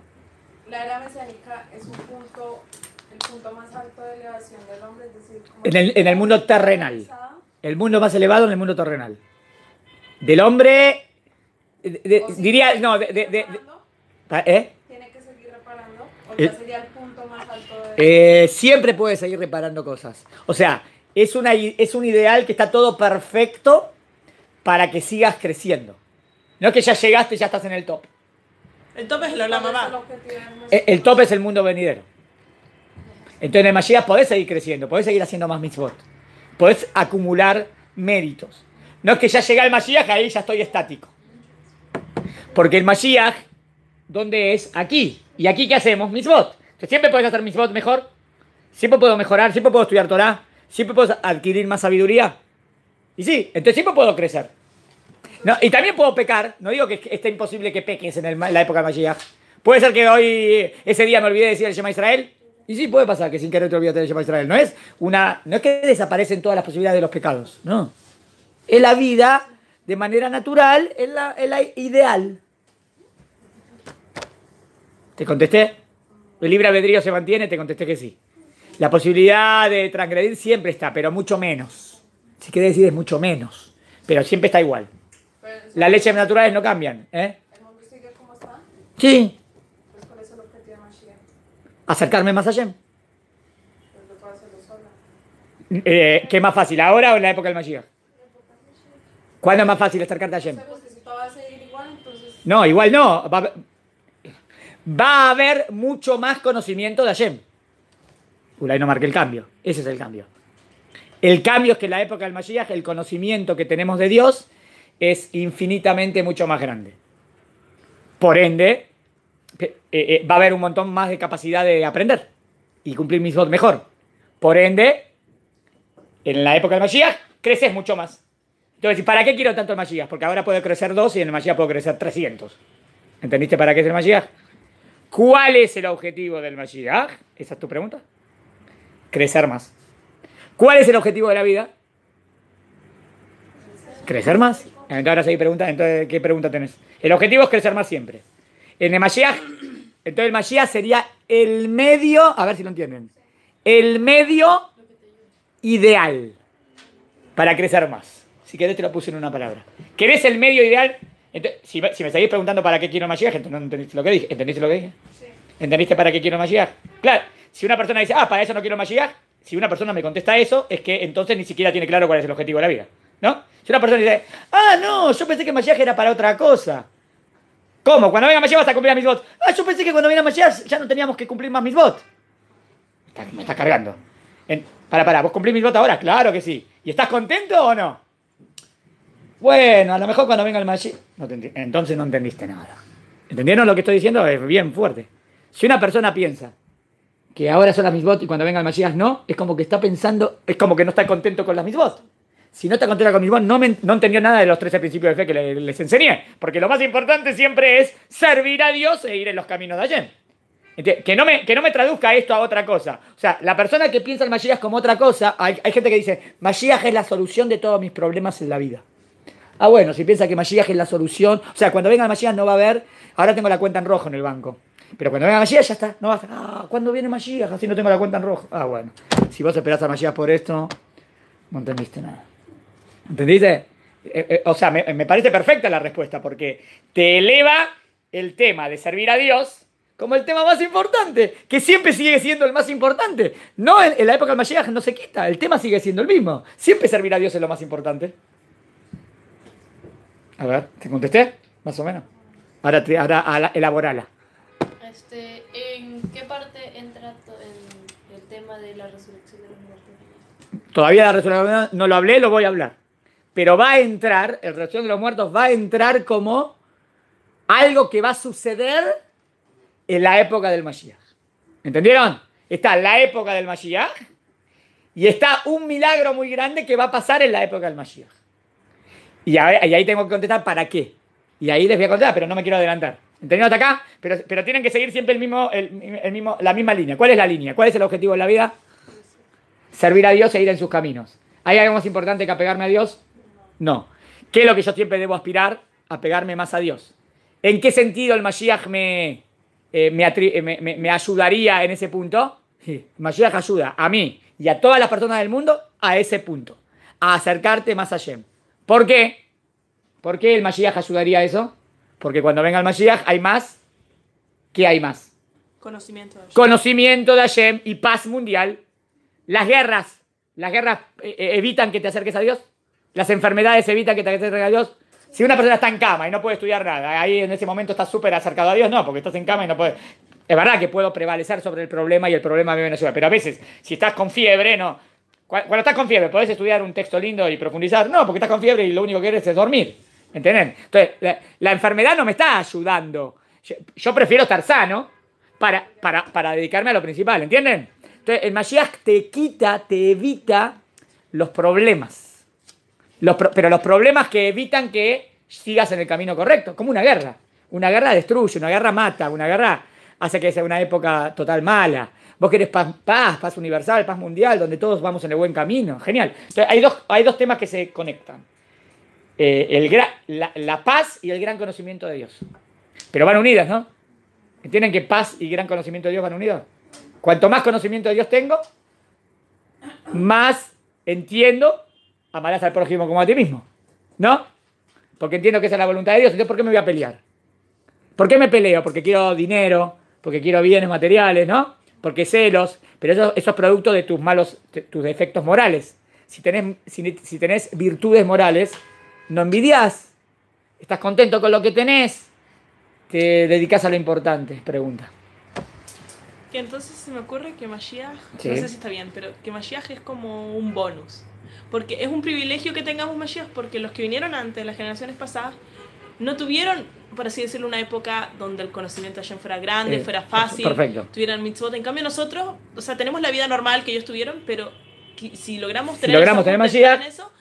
la era mesiánica es un punto, el punto más alto de elevación del hombre, es decir, como en, el, mundo terrenal. El mundo más elevado en el mundo terrenal. Del hombre, diría, no, de... ¿eh? Tiene que seguir reparando, o sería el punto más alto de... Eh, siempre puedes seguir reparando cosas. O sea, es, es un ideal que está todo perfecto para que sigas creciendo. No es que ya llegaste y ya estás en el top. El tope es la mamá. Eh, el, el tope es el mundo venidero. Entonces en el Mashiach podés seguir creciendo, podés seguir haciendo más mitzvot, podés acumular méritos. No es que ya llega el Mashiach, ahí ya estoy estático. Porque el Mashiach, ¿dónde es? Aquí. ¿Y aquí qué hacemos? Mitzvot. Entonces siempre podés hacer mitzvot mejor, siempre puedo mejorar, siempre puedo estudiar Torah, siempre puedo adquirir más sabiduría. Y sí, entonces siempre puedo crecer y también puedo pecar, no digo que esté imposible que peques en la época de Puede ser que hoy, ese día me olvidé de decir el Shema Israel. Y sí, puede pasar que sin querer te olvides del Shema Israel. No es, una, no es que desaparecen todas las posibilidades de los pecados, no. Es la vida de manera natural, es la, ideal. ¿Te contesté? ¿El libre albedrío se mantiene? Te contesté que sí. La posibilidad de transgredir siempre está, pero mucho menos. Si quiere decir es mucho menos, pero siempre está igual. Las leches naturales no cambian. ¿eh? ¿El sigue como está? Sí. ¿Cuál pues es el objetivo de Acercarme más a pues hacer Eh, ¿Qué es más fácil, ahora o en la época del Mashiach? ¿Cuándo es más fácil acercarte a Hashem? Pues no, igual no. Va a, haber, va a haber mucho más conocimiento de Hashem. Ulay no marque el cambio. Ese es el cambio. El cambio es que en la época del Mashiach el conocimiento que tenemos de Dios es infinitamente mucho más grande. Por ende, eh, eh, va a haber un montón más de capacidad de aprender y cumplir mis votos mejor. Por ende, en la época del Mashiach, creces mucho más. Entonces, ¿para qué quiero tanto el Mashiach? Porque ahora puedo crecer dos y en el Mashiach puedo crecer 300. ¿Entendiste para qué es el Mashiach? ¿Cuál es el objetivo del Mashiach? Esa es tu pregunta. Crecer más. ¿Cuál es el objetivo de la vida? Crecer más ahora preguntas, entonces, ¿qué pregunta tenés? El objetivo es crecer más siempre. En el Mashiach, entonces el Mashiach sería el medio, a ver si lo entienden, el medio ideal para crecer más. Si querés te lo puse en una palabra. ¿Querés el medio ideal? si, me seguís preguntando para qué quiero Mashiach, entonces no entendiste lo que dije. ¿Entendiste lo que dije? Sí. ¿Entendiste para qué quiero Mashiach? Claro, si una persona dice, ah, para eso no quiero Mashiach, si una persona me contesta eso, es que entonces ni siquiera tiene claro cuál es el objetivo de la vida. ¿no? Si una persona dice, ah, no, yo pensé que Mashiach era para otra cosa. ¿Cómo? Cuando venga Mashiach vas a cumplir a mis votos. Ah, yo pensé que cuando venga Mashiach ya no teníamos que cumplir más mis votos. Me estás cargando. Pará, para, para, ¿vos cumplís mis votos ahora? Claro que sí. ¿Y estás contento o no? Bueno, a lo mejor cuando venga el Mashiach. entonces no entendiste nada. ¿Entendieron lo que estoy diciendo? Es bien fuerte. Si una persona piensa que ahora son las mis votos y cuando venga el no, es como que está pensando, es como que no está contento con las mis votos. Si no te contenta con mi no, no entendió nada de los 13 principios de fe que les, enseñé. Porque lo más importante siempre es servir a Dios e ir en los caminos de ayer Que no, me, que no me traduzca esto a otra cosa. O sea, la persona que piensa en Mashiach como otra cosa, hay, gente que dice, Mashiach es la solución de todos mis problemas en la vida. Ah, bueno, si piensa que Mashiach es la solución, o sea, cuando venga Mashiach no va a haber, ahora tengo la cuenta en rojo en el banco. Pero cuando venga Mashiach ya está, no va a estar, ah, ¿cuándo viene Mashiach? Así no tengo la cuenta en rojo. Ah, bueno, si vos esperás a Mashiach por esto, no entendiste nada. ¿Entendiste? Eh, eh, o sea, me, parece perfecta la respuesta porque te eleva el tema de servir a Dios como el tema más importante, que siempre sigue siendo el más importante. No, en, la época del Mashiach no se quita, el tema sigue siendo el mismo. Siempre servir a Dios es lo más importante. A ver, ¿te contesté? Más o menos. Ahora, ahora, elaborala. Este, ¿En qué parte entra en el tema de la resurrección de los muertos? Todavía la resurrección no lo hablé, lo voy a hablar pero va a entrar, el resurrección de los muertos va a entrar como algo que va a suceder en la época del Mashiach. ¿Entendieron? Está la época del Mashiach y está un milagro muy grande que va a pasar en la época del Mashiach. Y, ahí tengo que contestar para qué. Y ahí les voy a contar, pero no me quiero adelantar. ¿Entendieron hasta acá? Pero, pero tienen que seguir siempre el mismo, el, mismo, la misma línea. ¿Cuál es la línea? ¿Cuál es el objetivo de la vida? Servir a Dios e ir en sus caminos. ¿Hay algo más importante que apegarme a Dios? No. ¿Qué es lo que yo siempre debo aspirar? A pegarme más a Dios. ¿En qué sentido el Mashiach me, eh, eh, me, ayudaría en ese punto? Sí. Mashiach ayuda a mí y a todas las personas del mundo a ese punto, a acercarte más a Yem. ¿Por qué? ¿Por qué el Mashiach ayudaría a eso? Porque cuando venga el Mashiach hay más. ¿Qué hay más? Conocimiento de Conocimiento de Yem y paz mundial. Las guerras. Las guerras eh, evitan que te acerques a Dios. Las enfermedades evitan que te acerques a Dios. Si una persona está en cama y no puede estudiar nada, ahí en ese momento está súper acercado a Dios, no, porque estás en cama y no puedes. Es verdad que puedo prevalecer sobre el problema y el problema me a ayudar. pero a veces, si estás con fiebre, no. Cuando estás con fiebre, ¿podés estudiar un texto lindo y profundizar? No, porque estás con fiebre y lo único que quieres es dormir. ¿Entienden? Entonces, la, enfermedad no me está ayudando. Yo, prefiero estar sano para, para, dedicarme a lo principal, ¿entienden? Entonces, el Mashiach te quita, te evita los problemas pero los problemas que evitan que sigas en el camino correcto, como una guerra. Una guerra destruye, una guerra mata, una guerra hace que sea una época total mala. Vos querés paz, paz, universal, paz mundial, donde todos vamos en el buen camino. Genial. hay, dos, temas que se conectan. Eh, la, paz y el gran conocimiento de Dios. Pero van unidas, ¿no? ¿Entienden que paz y gran conocimiento de Dios van unidos? Cuanto más conocimiento de Dios tengo, más entiendo amarás al prójimo como a ti mismo. ¿No? Porque entiendo que esa es la voluntad de Dios, entonces ¿por qué me voy a pelear? ¿Por qué me peleo? Porque quiero dinero, porque quiero bienes materiales, ¿no? Porque celos, pero eso, es producto de tus malos, tus defectos morales. Si tenés, si, virtudes morales, no envidias, estás contento con lo que tenés, te dedicas a lo importante, pregunta. Que entonces se me ocurre que Mashiach, no sé si está bien, pero que Mashiach es como un bonus. Porque es un privilegio que tengamos Mashiach, porque los que vinieron antes, las generaciones pasadas, no tuvieron, por así decirlo, una época donde el conocimiento de Hashem fuera grande, eh, fuera fácil, perfecto. tuvieran mitzvot. En cambio nosotros, o sea, tenemos la vida normal que ellos tuvieron, pero si logramos tener, logramos tener eso,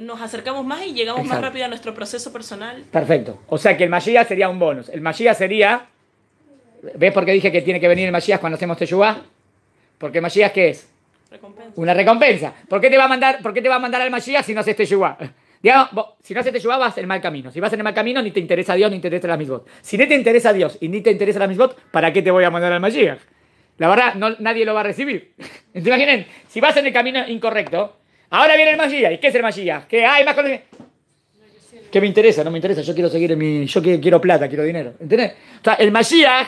nos acercamos más y llegamos más rápido a nuestro proceso personal. Perfecto. O sea que el Mashiach sería un bonus. El Mashiach sería... ¿Ves por qué dije que tiene que venir el Mashiach cuando hacemos Teshuvah? Porque el Mashiach, ¿qué es? Una recompensa. ¿Por qué te va a mandar, por qué te va a mandar al Mashiach si no haces Teshuvah? Digamos, si no te Teshuvah vas en el mal camino. Si vas en el mal camino ni te interesa Dios ni te interesa la misbot. Si no te interesa Dios y ni te interesa la misbot, ¿para qué te voy a mandar al Mashiach? La verdad, no, nadie lo va a recibir. ¿Te imaginen? Si vas en el camino incorrecto, ahora viene el Mashiach. ¿Y qué es el Mashiach? Que hay más ¿Qué me interesa? No me interesa. Yo quiero seguir en mi. Yo quiero plata, quiero dinero. ¿Entendés? O sea, el Mashiach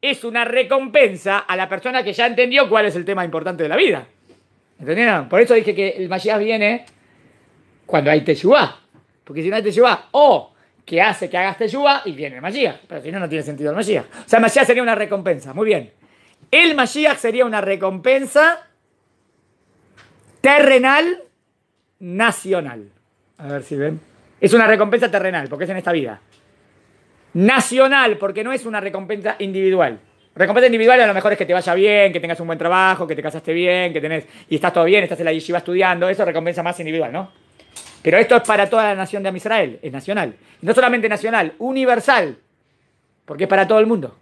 es una recompensa a la persona que ya entendió cuál es el tema importante de la vida. ¿Entendieron? Por eso dije que el Mashiach viene cuando hay Teshuvah. Porque si no hay Teshuvah, o que hace que hagas Teshuvah y viene el Mashiach. Pero si no, no tiene sentido el Mashiach. O sea, el Mashiach sería una recompensa. Muy bien. El Mashiach sería una recompensa terrenal nacional. A ver si ven. Es una recompensa terrenal, porque es en esta vida. Nacional, porque no es una recompensa individual. Recompensa individual a lo mejor es que te vaya bien, que tengas un buen trabajo, que te casaste bien, que tenés y estás todo bien, estás en la yeshiva estudiando, eso es recompensa más individual, ¿no? Pero esto es para toda la nación de Israel, es nacional. No solamente nacional, universal, porque es para todo el mundo.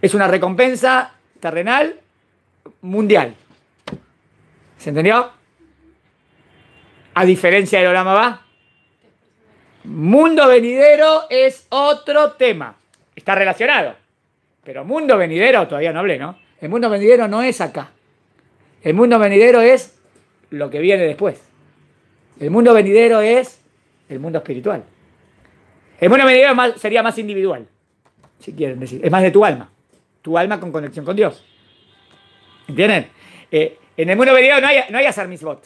Es una recompensa terrenal mundial. ¿Se entendió? A diferencia del Olama va. Mundo venidero es otro tema. Está relacionado. Pero mundo venidero todavía no hablé, ¿no? El mundo venidero no es acá. El mundo venidero es lo que viene después. El mundo venidero es el mundo espiritual. El mundo venidero sería más individual, si quieren decir. Es más de tu alma. Tu alma con conexión con Dios. ¿Entienden? Eh, en el mundo venidero no hay, no hay hacer misbot.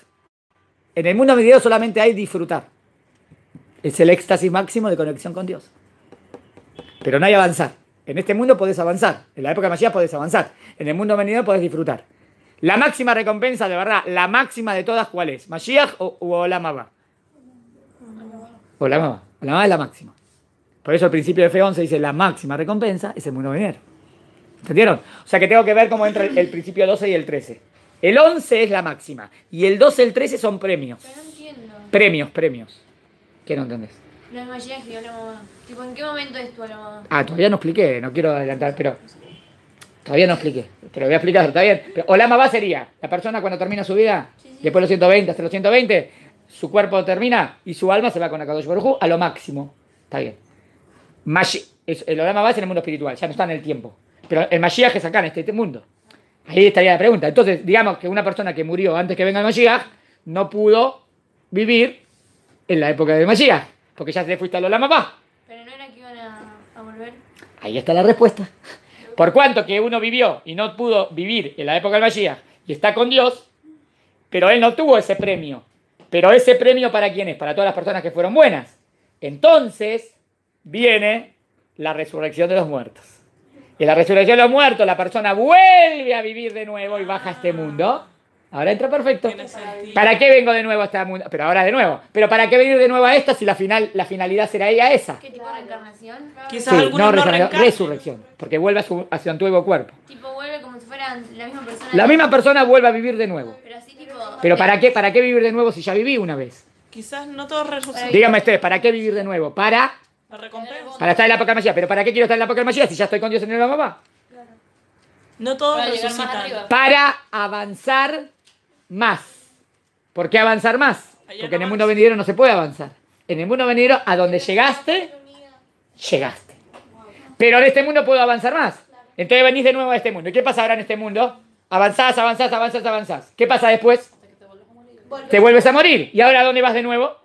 En el mundo venidero solamente hay disfrutar. Es el éxtasis máximo de conexión con Dios. Pero no hay avanzar. En este mundo podés avanzar. En la época de Mashiach podés avanzar. En el mundo venidero podés disfrutar. La máxima recompensa, de verdad, la máxima de todas, ¿cuál es? ¿Mashiach o, o Olamaba? Olam es la máxima. Por eso el principio de F11 dice la máxima recompensa es el mundo venidero. ¿Entendieron? O sea que tengo que ver cómo entra el, principio 12 y el 13. El 11 es la máxima y el 12 y el 13 son premios. no entiendo. Premios, premios. ¿Qué no entendés? No yo ¿en qué momento es tu Ah, todavía no expliqué, no quiero adelantar, pero. Todavía no expliqué. Te lo voy a explicar, está bien. Pero, o sería la persona cuando termina su vida, después de los 120, hasta los 120, su cuerpo termina y su alma se va con Akadosh Baruj a lo máximo. Está bien. el Olama va es en el mundo espiritual, ya no está en el tiempo. Pero el Mashiach es acá, en este, este, mundo. Ahí estaría la pregunta. Entonces, digamos que una persona que murió antes que venga el Mashiach no pudo vivir en la época del Mashiach. Porque ya se fuiste a Lola mamá. Pero no era que iban a, volver. Ahí está la respuesta. Por cuanto que uno vivió y no pudo vivir en la época del Magia y está con Dios, pero él no tuvo ese premio. Pero ese premio para quién es? Para todas las personas que fueron buenas. Entonces viene la resurrección de los muertos. Y la resurrección de los muertos la persona vuelve a vivir de nuevo y baja a este mundo. Ahora entra perfecto. ¿Para qué vengo de nuevo a esta... mundo? Pero ahora de nuevo. Pero ¿para qué venir de nuevo a esta si la final, la finalidad será ella esa? ¿Qué tipo de reencarnación? Quizás sí, no, resurrección. Porque vuelve a su, a su, antiguo cuerpo. Tipo vuelve como si fuera la misma persona. La misma persona vuelve a vivir de nuevo. Pero, así, tipo, Pero ¿para qué, para qué vivir de nuevo si ya viví una vez? Quizás no todo resucita. Dígame ustedes, ¿para qué vivir de nuevo? Para. Para estar en la poca magia. Pero ¿para qué quiero estar en la poca magia si ya estoy con Dios en el mamá? No todo para Para avanzar más. ¿Por qué avanzar más? Porque en el mundo venidero no se puede avanzar. En el mundo venidero, a donde llegaste, llegaste. Pero en este mundo puedo avanzar más. Entonces venís de nuevo a este mundo. ¿Y qué pasa ahora en este mundo? Avanzás, avanzás, avanzás, avanzás. ¿Qué pasa después? Te vuelves a morir. ¿Y ahora a dónde vas de nuevo?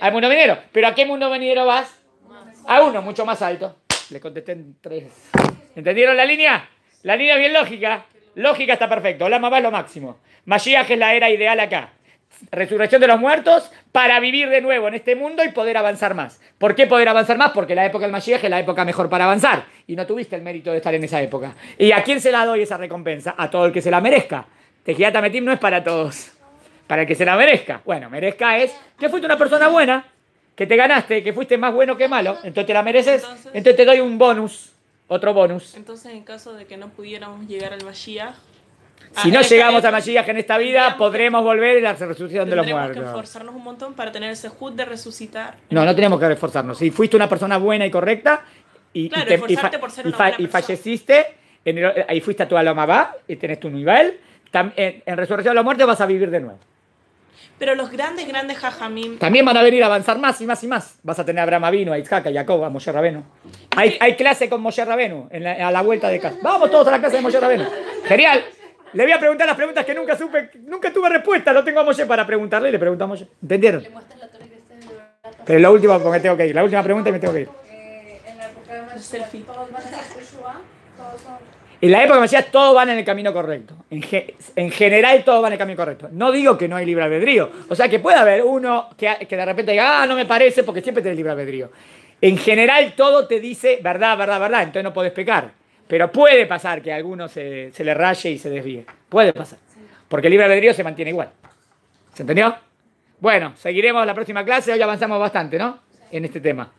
Al mundo venidero. ¿Pero a qué mundo venidero vas? A uno, mucho más alto. Le contesté en tres. ¿Entendieron la línea? La línea bien lógica. Lógica está perfecto. La mamá es lo máximo. Mashiach es la era ideal acá. Resurrección de los muertos para vivir de nuevo en este mundo y poder avanzar más. ¿Por qué poder avanzar más? Porque la época del Mashiach es la época mejor para avanzar y no tuviste el mérito de estar en esa época. ¿Y a quién se la doy esa recompensa? A todo el que se la merezca. Tejiata Metim no es para todos, para el que se la merezca. Bueno, merezca es que fuiste una persona buena, que te ganaste, que fuiste más bueno que malo, entonces te la mereces, entonces, te doy un bonus, otro bonus. Entonces, en caso de que no pudiéramos llegar al Mashiach, Ah, si no llegamos a Mashiach en esta vida, podremos volver y la resurrección de los muertos. Tenemos que esforzarnos un montón para tener ese hood de resucitar. No, no tenemos que esforzarnos. Si fuiste una persona buena y correcta y, falleciste, ahí fuiste a tu alma y tenés tu nivel, en, resurrección de los muertos vas a vivir de nuevo. Pero los grandes, grandes jajamim. También van a venir a avanzar más y más y más. Vas a tener a Abraham Avino, a Isaac, a Jacob, a Moshe Rabenu. Hay, clase con Moshe Rabenu a la vuelta de casa. Vamos todos a la clase de Moshe Rabenu. Genial. Le voy a preguntar las preguntas que nunca supe, nunca tuve respuesta. no tengo a Moshe para preguntarle y le preguntamos. ¿Entendieron? Le muestras la torre que Pero la última, porque tengo que ir. La última pregunta y me tengo que ir. Eh, en la época de Masías, todos van en la todos van en el camino correcto. En, general, todos van en el camino correcto. No digo que no hay libre albedrío. O sea, que puede haber uno que, que de repente diga, ah, no me parece, porque siempre tenés libre albedrío. En general, todo te dice verdad, verdad, verdad. Entonces no podés pecar. Pero puede pasar que a alguno se, se le raye y se desvíe. Puede pasar. Porque el libre albedrío se mantiene igual. ¿Se entendió? Bueno, seguiremos la próxima clase. Hoy avanzamos bastante, ¿no? En este tema.